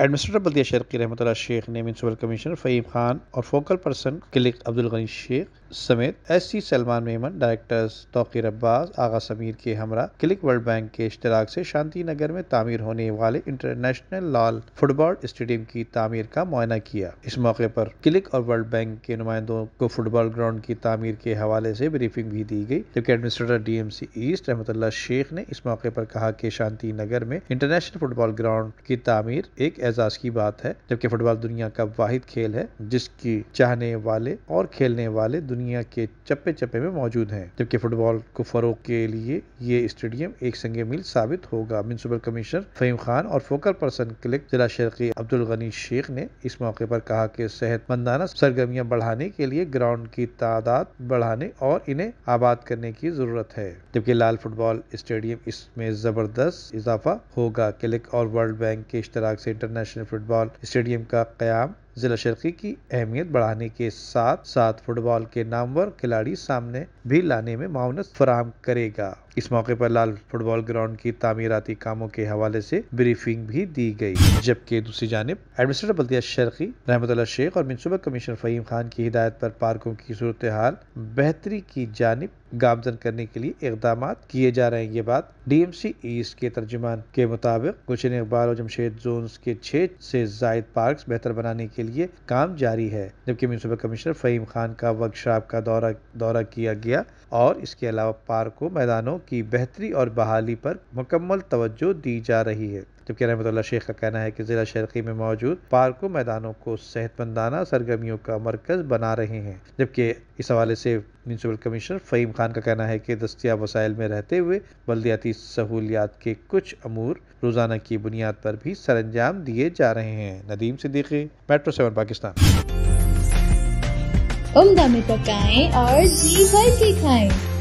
administrator बल्दिया की रहमत शेख ने म्यूनसिपल कमिश्नर फ़ीम खान और फोकल पर्सन क्लिक गनी शेख समेत S C Salman Memon directors तोर अब्बास आगा समीर के हमरा क्लिक वर्ल्ड बैंक के इश्तराक से शांति नगर में तामीर होने वाले इंटरनेशनल लाल फुटबॉल स्टेडियम की तामीर का मुआयना किया इस मौके पर क्लिक और वर्ल्ड बैंक के नुमाइंदों को फुटबॉल ग्राउंड की तामीर के हवाले से ब्रीफिंग भी दी गई जबकि administrator D M C east Rehmat Shaikh ने इस मौके पर कहा कि शांति नगर में इंटरनेशनल फुटबॉल ग्राउंड की तामीर एक एजाज की बात है जबकि फुटबॉल दुनिया का वाहिद खेल है जिसकी चाहने वाले और खेलने वाले दुनिया के चप्पे चप्पे में मौजूद हैं जबकि फुटबॉल को फरोग के लिए ये स्टेडियम एक संगे मील साबित होगा म्यूनसिपल कमिश्नर फहीम खान और फोकल पर्सन क्लिक जिला शर्की अब्दुल गनी शेख ने इस मौके पर कहा कि सेहतमंदाना सरगर्मियां बढ़ाने के लिए ग्राउंड की तादाद बढ़ाने और इन्हें आबाद करने की जरूरत है जबकि लाल फुटबॉल स्टेडियम इसमें जबरदस्त इजाफा होगा क्लिक और वर्ल्ड बैंक के इश्तराक से इंटरनेट इंटरनेशनल फ़ुटबॉल स्टेडियम का क़्याम जिला शर्की की अहमियत बढ़ाने के साथ साथ फुटबॉल के नामवर खिलाड़ी सामने भी लाने में मावन फराम करेगा इस मौके पर लाल फुटबॉल ग्राउंड की तामीराती कामों के हवाले से ब्रीफिंग भी दी गई जबकि दूसरी जानब एडमिनिस्ट्रेटर बल्दिया शर्की रहमत शेख और म्यूनसिपल कमिश्नर फहीम खान की हिदायत पर पार्कों की सूरत हाल बेहतरी की जानब गामजन करने के लिए इकदाम किए जा रहे हैं ये बात डी एम सी ईस्ट के तर्जुमान के मुताबिक गुशन इकबाल और जमशेद जोन के छह से जायद पार्क बेहतर बनाने के लिए काम जारी है जबकि म्यूनसिपल कमिश्नर फहीम खान का वर्कशॉप का दौरा दौरा किया गया और इसके अलावा पार्कों मैदानों की बेहतरी और बहाली पर मुकम्मल तवज्जो दी जा रही है जबकि रहमत शेख का कहना है कि ज़िला शर्की में मौजूद पार्कों मैदानों को सेहतमंदाना सरगर्मियों का मरकज़ बना रहे हैं जबकि इस हवाले से म्यूनसिपल कमिश्नर फ़हीम खान का कहना है कि दस्तियाब वसाइल में रहते हुए बल्दियाती सहूलियात के कुछ अमूर रोज़ाना की बुनियाद पर भी सरंजाम दिए जा रहे हैं नदीम सिद्दीकी मेट्रो सेवन पाकिस्तान उम्दा में पकाएं तो और जी भर के खाएं